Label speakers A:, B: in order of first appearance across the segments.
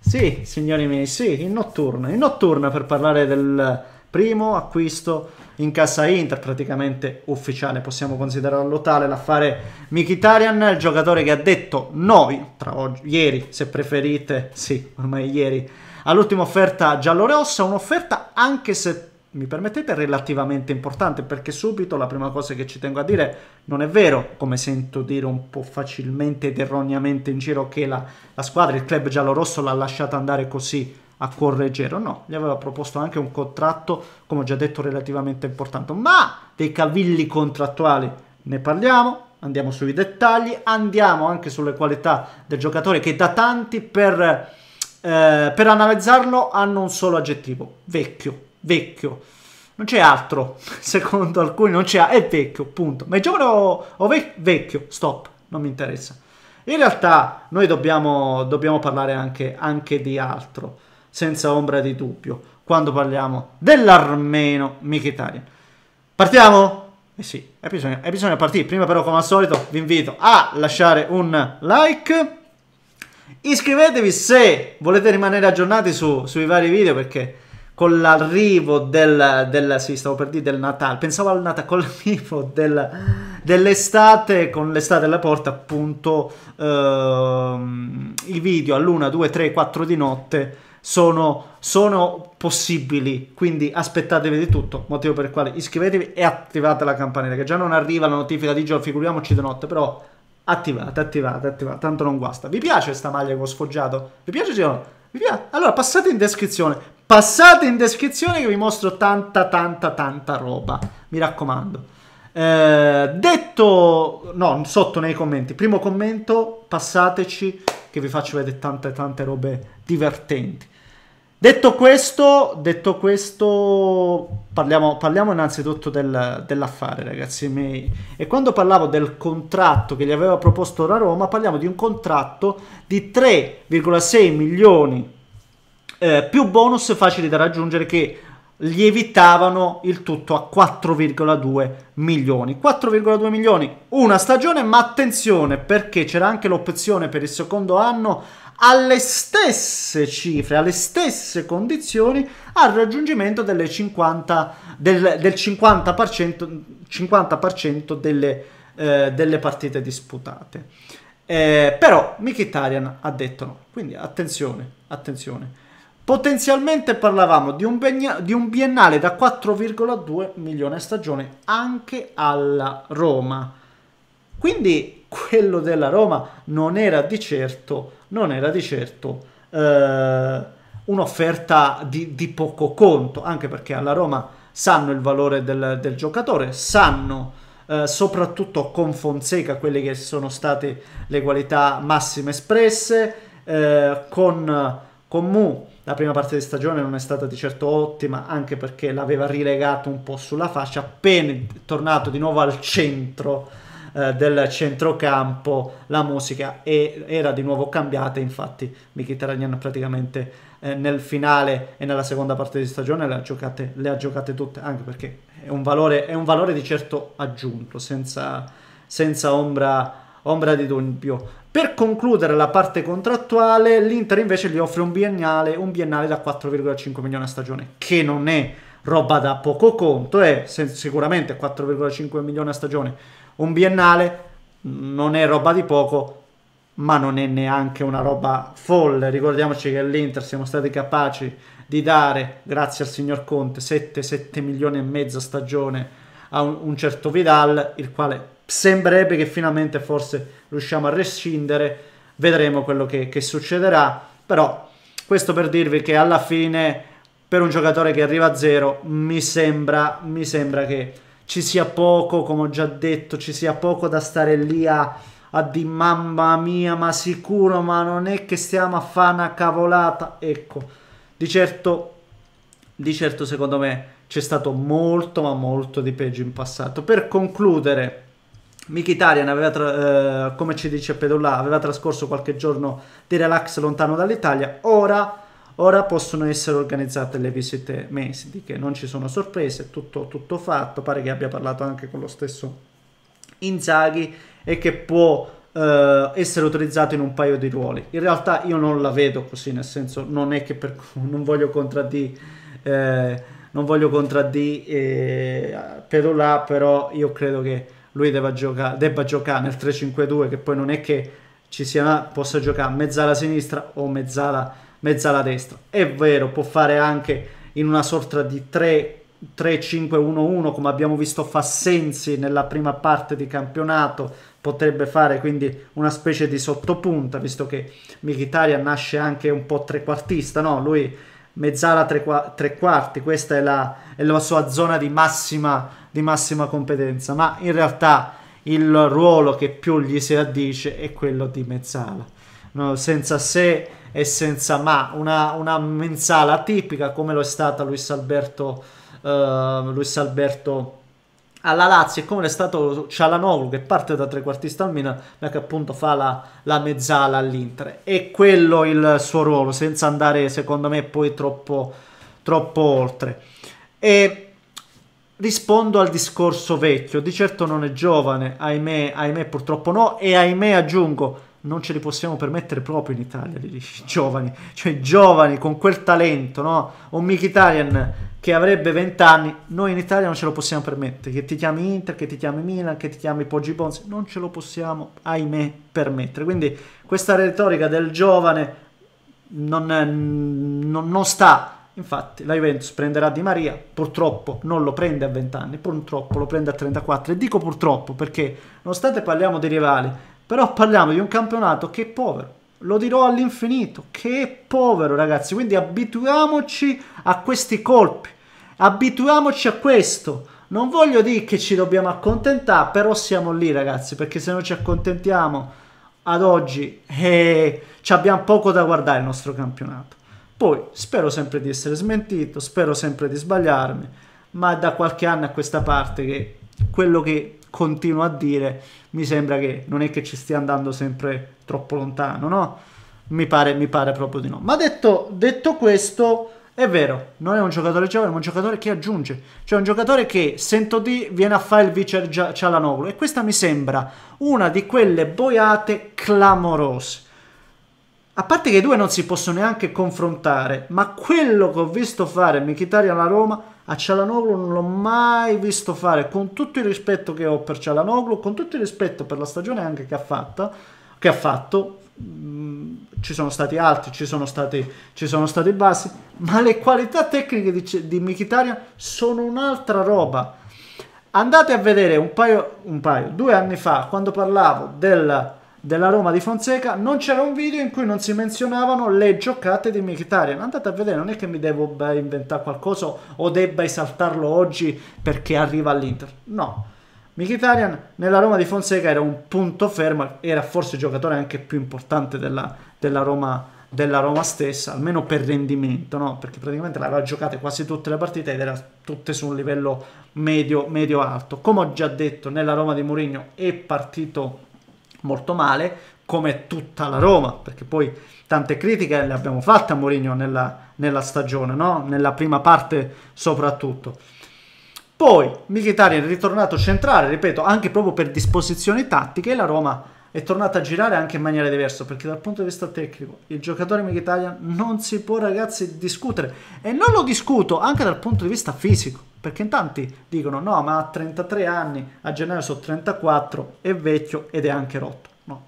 A: Sì, signori miei, sì, in notturna, in notturna per parlare del primo acquisto in cassa Inter, praticamente ufficiale, possiamo considerarlo tale, l'affare Mkhitaryan, il giocatore che ha detto noi, tra oggi, ieri se preferite, sì, ormai ieri, all'ultima offerta giallo-rossa, un'offerta anche se mi permettete, relativamente importante, perché subito la prima cosa che ci tengo a dire, non è vero, come sento dire un po' facilmente ed erroneamente in giro, che la, la squadra, il club giallorosso l'ha lasciata andare così a Correggero, no, gli aveva proposto anche un contratto, come ho già detto, relativamente importante, ma dei cavilli contrattuali ne parliamo, andiamo sui dettagli, andiamo anche sulle qualità del giocatore che da tanti per, eh, per analizzarlo hanno un solo aggettivo, vecchio vecchio. Non c'è altro, secondo alcuni non c'è, è vecchio, punto. Ma è giovane o, o vecchio? Stop, non mi interessa. In realtà noi dobbiamo, dobbiamo parlare anche, anche di altro, senza ombra di dubbio, quando parliamo dell'armeno Mkhitaryan. Partiamo? Eh sì, e bisogna, e bisogna partire. Prima però, come al solito, vi invito a lasciare un like. Iscrivetevi se volete rimanere aggiornati su, sui vari video perché con l'arrivo del, del, sì, dire, del, Natale, pensavo al Natale, con l'arrivo del, dell'estate, con l'estate alla porta appunto ehm, i video all'1, 2, 3, 4 di notte sono, sono, possibili, quindi aspettatevi di tutto, motivo per il quale iscrivetevi e attivate la campanella, che già non arriva la notifica di giorno, figuriamoci di notte, però attivate, attivate, attivate, tanto non guasta. Vi piace questa maglia che ho sfoggiato? Vi piace, Giovanni? Vi piace? Allora passate in descrizione, Passate in descrizione che vi mostro tanta, tanta, tanta roba. Mi raccomando. Eh, detto, no, sotto nei commenti. Primo commento, passateci che vi faccio vedere tante, tante robe divertenti. Detto questo, detto questo parliamo, parliamo innanzitutto del, dell'affare, ragazzi miei. E quando parlavo del contratto che gli aveva proposto la Roma, parliamo di un contratto di 3,6 milioni eh, più bonus facili da raggiungere che lievitavano il tutto a 4,2 milioni. 4,2 milioni una stagione, ma attenzione perché c'era anche l'opzione per il secondo anno alle stesse cifre, alle stesse condizioni al raggiungimento 50, del, del, 50%, 50% delle, eh, delle, partite disputate. Eh, però Mkhitaryan ha detto no, quindi attenzione, attenzione. Potenzialmente parlavamo di un, di un biennale da 4,2 milioni a stagione anche alla Roma. Quindi quello della Roma non era di certo, non era di certo eh, un'offerta di, di, poco conto, anche perché alla Roma sanno il valore del, del giocatore, sanno eh, soprattutto con Fonseca quelle che sono state le qualità massime espresse, eh, con, con Mu la prima parte di stagione non è stata di certo ottima, anche perché l'aveva rilegato un po' sulla fascia, appena tornato di nuovo al centro eh, del centrocampo la musica è, era di nuovo cambiata infatti Mkhitaryan praticamente eh, nel finale e nella seconda parte di stagione le ha, giocate, le ha giocate tutte anche perché è un valore, è un valore di certo aggiunto senza, senza ombra ombra di dubbio. Per concludere la parte contrattuale, l'Inter invece gli offre un biennale, un biennale da 4,5 milioni a stagione, che non è roba da poco conto, è sicuramente 4,5 milioni a stagione, un biennale mm, non è roba di poco, ma non è neanche una roba folle. Ricordiamoci che all'Inter siamo stati capaci di dare, grazie al signor Conte, 7-7 milioni e mezzo a stagione a un, un certo Vidal, il quale sembrerebbe che finalmente forse riusciamo a rescindere, vedremo quello che, che succederà, però questo per dirvi che alla fine per un giocatore che arriva a zero mi sembra, mi sembra che ci sia poco, come ho già detto, ci sia poco da stare lì a, a di mamma mia, ma sicuro, ma non è che stiamo a fare una cavolata. Ecco, di certo, di certo secondo me c'è stato molto, ma molto di peggio in passato. Per concludere, Mkhitaryan aveva, tra- eh, come ci dice Pedullah, aveva trascorso qualche giorno di relax lontano dall'Italia, ora, ora possono essere organizzate le visite mediche, non ci sono sorprese, tutto, tutto fatto, pare che abbia parlato anche con lo stesso Inzaghi e che può eh, essere utilizzato in un paio di ruoli. In realtà io non la vedo così, nel senso non è che per, non voglio contraddire... Eh, non voglio contraddire eh, Perulà, però io credo che lui debba, gioca- debba giocare nel 3-5-2 che poi non è che ci sia, possa giocare mezzala sinistra o mezzala, mezzala destra. È vero, può fare anche in una sorta di 3-5-1-1 come abbiamo visto fa Sensi nella prima parte di campionato, potrebbe fare quindi una specie di sottopunta visto che Mkhitaryan nasce anche un po' trequartista, no? Lui mezzala tre, tre quarti, questa è la, è la sua zona di massima, di massima competenza, ma in realtà il ruolo che più gli si addice è quello di mezzala, no, senza se e senza ma, una, una mezzala tipica come lo è stata Luis Alberto, eh, Luis Alberto alla Lazio e come l'è stato Cialanoglu che parte da trequartista al Milan ma che appunto fa la, la mezzala all'Inter e quello il suo ruolo senza andare secondo me poi troppo, troppo oltre e rispondo al discorso vecchio di certo non è giovane ahimè, ahimè purtroppo no e ahimè aggiungo non ce li possiamo permettere proprio in Italia, li, giovani, cioè giovani con quel talento, no? Un Mkhitaryan che avrebbe 20 anni, noi in Italia non ce lo possiamo permettere, che ti chiami Inter, che ti chiami Milan, che ti chiami Poggi Bonzi, non ce lo possiamo, ahimè, permettere. Quindi questa retorica del giovane non, non, non sta Infatti la Juventus prenderà Di Maria, purtroppo non lo prende a 20 anni, purtroppo lo prende a 34 e dico purtroppo perché nonostante parliamo di rivali, però parliamo di un campionato che è povero, lo dirò all'infinito, che povero ragazzi, quindi abituiamoci a questi colpi, abituiamoci a questo. Non voglio dire che ci dobbiamo accontentare, però siamo lì ragazzi, perché se non ci accontentiamo ad oggi eh, abbiamo poco da guardare il nostro campionato. Poi spero sempre di essere smentito, spero sempre di sbagliarmi, ma è da qualche anno a questa parte che quello che continuo a dire, mi sembra che non è che ci stia andando sempre troppo lontano, no? Mi pare, mi pare proprio di no. Ma detto, detto questo, è vero, non è un giocatore giovane, ma un giocatore che aggiunge. Cioè un giocatore che, sento di, viene a fare il vice Cialanoglu. E questa mi sembra una di quelle boiate clamorose. A parte che i due non si possono neanche confrontare, ma quello che ho visto fare Michitarian alla Roma a Cialanoglu non l'ho mai visto fare, con tutto il rispetto che ho per Cialanoglu, con tutto il rispetto per la stagione anche che ha, fatta, che ha fatto, mh, mm, ci sono stati alti, ci sono stati, ci sono stati bassi, ma le qualità tecniche di, di Mkhitaryan sono un'altra roba. Andate a vedere un paio, un paio, due anni fa, quando parlavo della della Roma di Fonseca non c'era un video in cui non si menzionavano le giocate di Mkhitaryan andate a vedere non è che mi devo inventare qualcosa o debba esaltarlo oggi perché arriva all'Inter no Mkhitaryan nella Roma di Fonseca era un punto fermo era forse il giocatore anche più importante della, della, Roma, della Roma stessa almeno per rendimento no? perché praticamente l'aveva giocate quasi tutte le partite ed era tutte su un livello medio, medio alto come ho già detto nella Roma di Mourinho è partito molto male, come tutta la Roma, perché poi tante critiche le abbiamo fatte a Mourinho nella, nella, stagione, no? nella prima parte soprattutto. Poi Militarian è ritornato centrale, ripeto, anche proprio per disposizioni tattiche, e la Roma è tornata a girare anche in maniera diversa, perché dal punto di vista tecnico il giocatore Militarian non si può, ragazzi, discutere. E non lo discuto anche dal punto di vista fisico perché in tanti dicono no, ma ha 33 anni, a gennaio sono 34, è vecchio ed è anche rotto. No.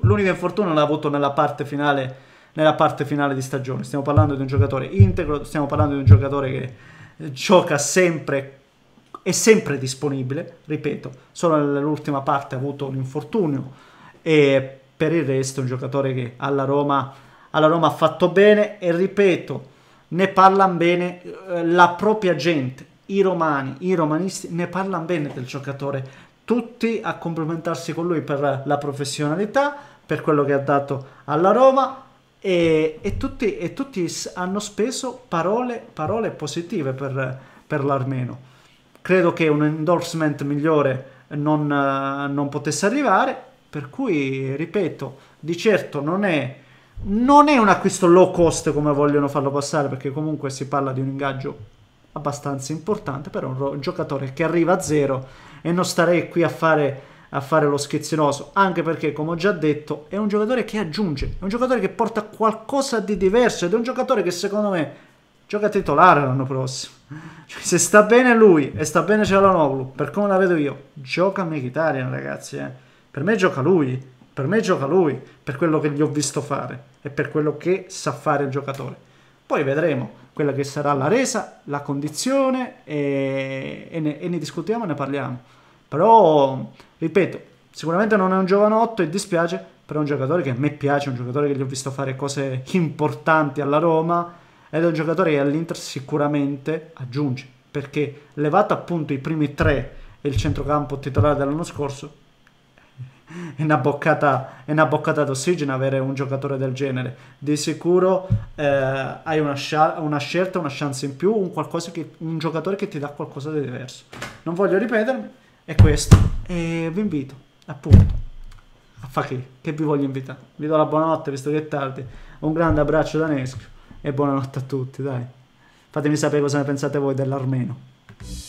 A: L'unica infortuna l'ha avuto nella parte finale, nella parte finale di stagione. Stiamo parlando di un giocatore integro, stiamo parlando di un giocatore che eh, gioca sempre è sempre disponibile, ripeto, solo nell'ultima parte ha avuto un infortunio e per il resto è un giocatore che alla Roma, alla Roma ha fatto bene e ripeto, ne parlano bene eh, la propria gente, i romani, i romanisti ne parlano bene del giocatore, tutti a complimentarsi con lui per la professionalità, per quello che ha dato alla Roma e, e, tutti, e tutti, hanno speso parole, parole positive per, per l'armeno. Credo che un endorsement migliore non, eh, non potesse arrivare, per cui, ripeto, di certo non è non è un acquisto low cost come vogliono farlo passare, perché comunque si parla di un ingaggio abbastanza importante, però un, un giocatore che arriva a zero e non starei qui a fare, a fare lo schizzinoso, anche perché come ho già detto è un giocatore che aggiunge, è un giocatore che porta qualcosa di diverso ed è un giocatore che secondo me gioca titolare l'anno prossimo. Cioè, se sta bene lui e sta bene Cialanoglu, per come la vedo io, gioca a Mkhitaryan ragazzi, eh. per me gioca lui per me gioca lui, per quello che gli ho visto fare e per quello che sa fare il giocatore. Poi vedremo quella che sarà la resa, la condizione e, e, ne, e ne discutiamo e ne parliamo. Però, ripeto, sicuramente non è un giovanotto e dispiace, però è un giocatore che a me piace, un giocatore che gli ho visto fare cose importanti alla Roma ed è un giocatore che all'Inter sicuramente aggiunge, perché levato appunto i primi tre e il centrocampo titolare dell'anno scorso, è una boccata, è una boccata d'ossigeno avere un giocatore del genere. Di sicuro eh, hai una, scia- una, scelta, una chance in più, un, che, un, giocatore che ti dà qualcosa di diverso. Non voglio ripetermi, è questo. E vi invito, appunto, a fare che vi voglio invitare. Vi do la buonanotte, visto che è tardi. Un grande abbraccio da Nesco e buonanotte a tutti, dai. Fatemi sapere cosa ne pensate voi dell'armeno.